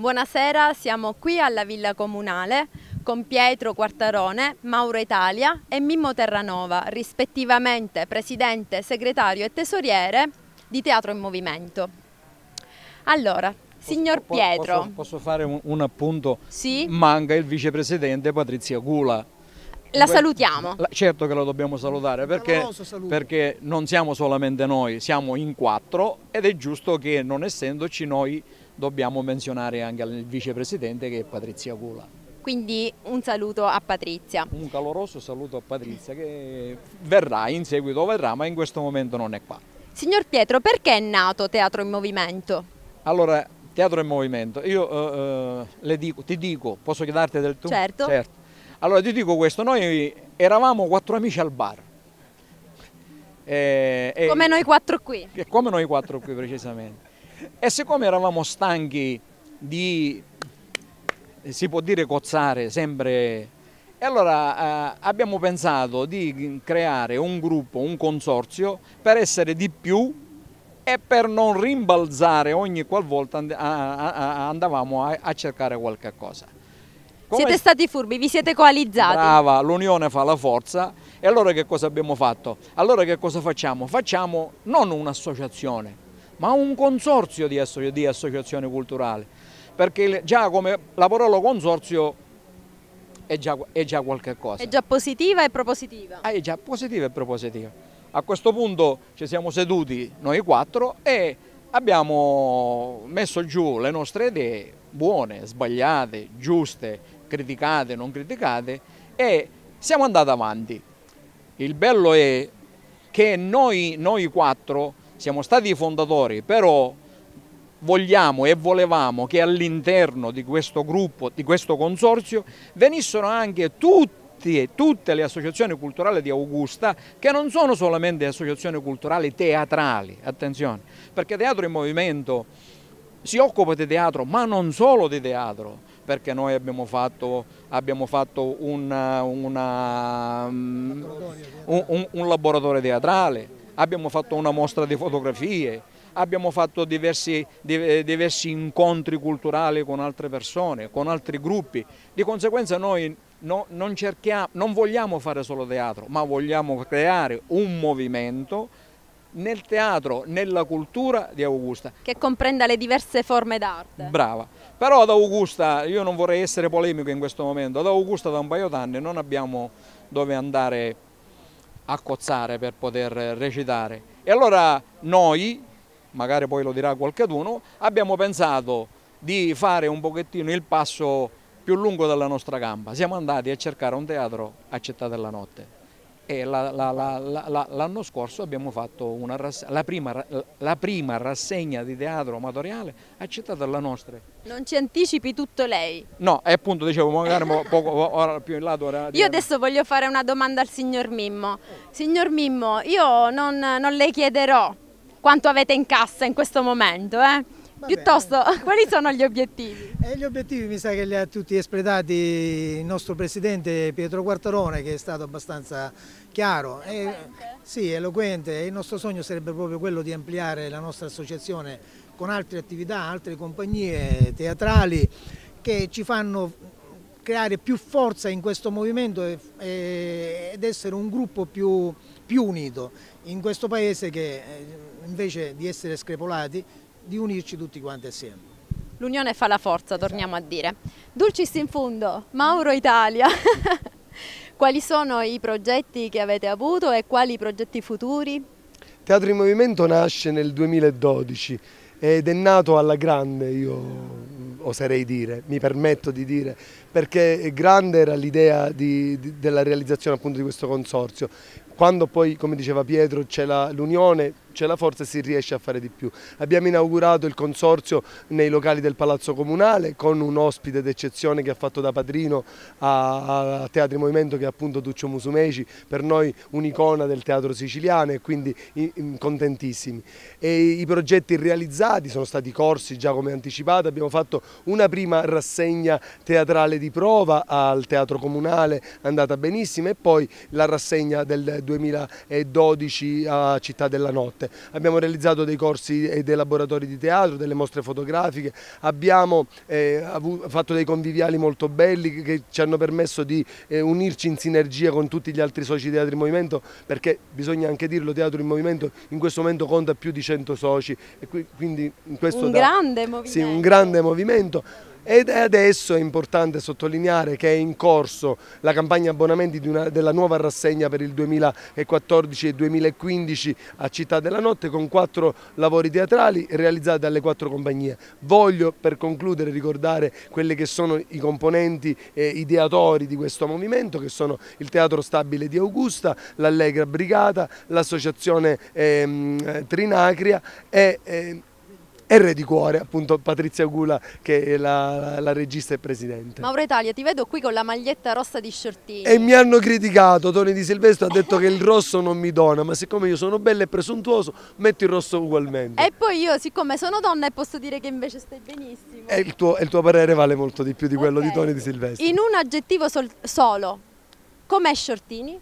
Buonasera, siamo qui alla Villa Comunale con Pietro Quartarone, Mauro Italia e Mimmo Terranova, rispettivamente presidente, segretario e tesoriere di Teatro in Movimento. Allora, posso, signor Pietro... Posso, posso fare un, un, appunto? Sì? Manca il vicepresidente Patrizia Gula. La salutiamo. La, certo che la dobbiamo salutare perché, perché non siamo solamente noi, siamo in quattro ed è giusto che non essendoci noi dobbiamo menzionare anche il vicepresidente che è Patrizia Gula. Quindi un saluto a Patrizia. Un caloroso saluto a Patrizia che verrà, in seguito verrà, ma in questo momento non è qua. Signor Pietro, perché è nato Teatro in Movimento? Allora, Teatro in Movimento, io eh, eh dico, ti dico, posso darti del tuo? Certo. certo. Allora ti dico questo, noi eravamo quattro amici al bar. Eh, eh, come noi quattro qui. Come noi quattro qui precisamente. E siccome eravamo stanchi di, si può dire, cozzare sempre, e allora eh, abbiamo pensato di creare un gruppo, un consorzio, per essere di più e per non rimbalzare ogni qualvolta and andavamo a, a cercare qualche cosa. Come siete stati furbi, vi siete coalizzati. Brava, l'unione fa la forza. E allora che cosa abbiamo fatto? Allora che cosa facciamo? Facciamo non un'associazione, ma un consorzio di, asso di associazioni culturali, perché già come la parola consorzio è già, è già qualche cosa. È già positiva e propositiva. Ah, è già positiva e propositiva. A questo punto ci siamo seduti noi quattro e abbiamo messo giù le nostre idee buone, sbagliate, giuste, criticate, non criticate e siamo andati avanti. Il bello è che noi, noi quattro siamo stati i fondatori, però vogliamo e volevamo che all'interno di questo gruppo, di questo consorzio, venissero anche tutti tutte le associazioni culturali di Augusta che non sono solamente associazioni culturali teatrali, attenzione, perché Teatro in Movimento si occupa di teatro ma non solo di teatro, perché noi abbiamo fatto, abbiamo fatto una, una, un, un, un laboratorio teatrale, abbiamo fatto una mostra di fotografie, abbiamo fatto diversi, eh, diversi incontri culturali con altre persone, con altri gruppi, di conseguenza noi no, non, non vogliamo fare solo teatro, ma vogliamo creare un movimento nel teatro, nella cultura di Augusta. Che comprenda le diverse forme d'arte. Brava. Però ad Augusta, io non vorrei essere polemico in questo momento, ad Augusta da un paio d'anni non abbiamo dove andare a cozzare per poter recitare. E allora noi, magari poi lo dirà qualcuno, abbiamo pensato di fare un pochettino il passo più lungo della nostra gamba. Siamo andati a cercare un teatro a Città della Notte. La, la, la, l'anno scorso abbiamo fatto rasse- prima, la, prima, rassegna di teatro amatoriale accettata dalla nostra. Non ci anticipi tutto lei? No, e appunto dicevo, magari poco, ora più in là. Ora, io adesso voglio fare una domanda al signor Mimmo. Signor Mimmo, io non, non le chiederò quanto avete in cassa in questo momento, eh? Piuttosto, quali sono gli obiettivi? E eh, gli obiettivi mi sa che li ha tutti espletati il nostro presidente Pietro Quartarone che è stato abbastanza chiaro. Eh, eloquente. E, sì, eloquente. Il nostro sogno sarebbe proprio quello di ampliare la nostra associazione con altre attività, altre compagnie teatrali che ci fanno creare più forza in questo movimento e, e, ed essere un gruppo più, più unito in questo paese che eh, invece di essere screpolati di unirci tutti quanti assieme. L'unione fa la forza, esatto. torniamo a dire. Dulcis in fundo, Mauro Italia. quali sono i progetti che avete avuto e quali progetti futuri? Teatro in Movimento nasce nel 2012 ed è nato alla grande, io oserei dire, mi permetto di dire, perché grande era l'idea della realizzazione appunto di questo consorzio. Quando poi, come diceva Pietro, c'è l'unione, c'è la forza e si riesce a fare di più. Abbiamo inaugurato il consorzio nei locali del Palazzo Comunale con un ospite d'eccezione che ha fatto da padrino a, a Teatri Movimento che è appunto Duccio Musumeci, per noi un'icona del teatro siciliano e quindi in, in, contentissimi. E I progetti realizzati sono stati corsi, già come anticipato, abbiamo fatto una prima rassegna teatrale di di prova al Teatro Comunale, andata benissimo e poi la rassegna del 2012 a Città della Notte. Abbiamo realizzato dei corsi e dei laboratori di teatro, delle mostre fotografiche, abbiamo eh, fatto dei conviviali molto belli che ci hanno permesso di eh, unirci in sinergia con tutti gli altri soci di Teatro in Movimento perché bisogna anche dirlo, Teatro in Movimento in questo momento conta più di 100 soci e quindi in questo un, da, grande sì, un grande movimento ed adesso è importante sottolineare che è in corso la campagna abbonamenti una, della nuova rassegna per il 2014 e 2015 a Città della Notte con quattro lavori teatrali realizzati dalle quattro compagnie. Voglio per concludere ricordare quelli che sono i componenti e ideatori di questo movimento che sono il Teatro Stabile di Augusta, l'Allegra Brigata, l'Associazione ehm, Trinacria e... Ehm, R di cuore, appunto Patrizia Gula che è la, la regista e presidente. Mauro Italia, ti vedo qui con la maglietta rossa di Shortini. E mi hanno criticato, Tony Di Silvestro ha detto che il rosso non mi dona, ma siccome io sono bella e presuntuoso, metto il rosso ugualmente. E poi io, siccome sono donna, posso dire che invece stai benissimo. E il tuo, il tuo parere vale molto di più di quello okay. di Tony Di Silvestro. In un aggettivo solo, com'è Shortini?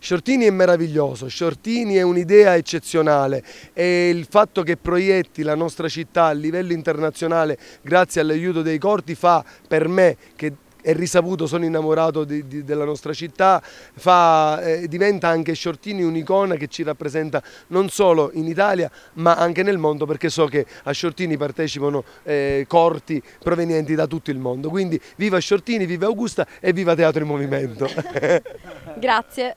Shortini è meraviglioso, Shortini è un'idea eccezionale e il fatto che proietti la nostra città a livello internazionale grazie all'aiuto dei corti fa per me che è risaputo, sono innamorato di, di, della nostra città, fa, eh, diventa anche Shortini un'icona che ci rappresenta non solo in Italia ma anche nel mondo perché so che a Shortini partecipano eh, corti provenienti da tutto il mondo. Quindi viva Shortini, viva Augusta e viva Teatro in Movimento. Grazie.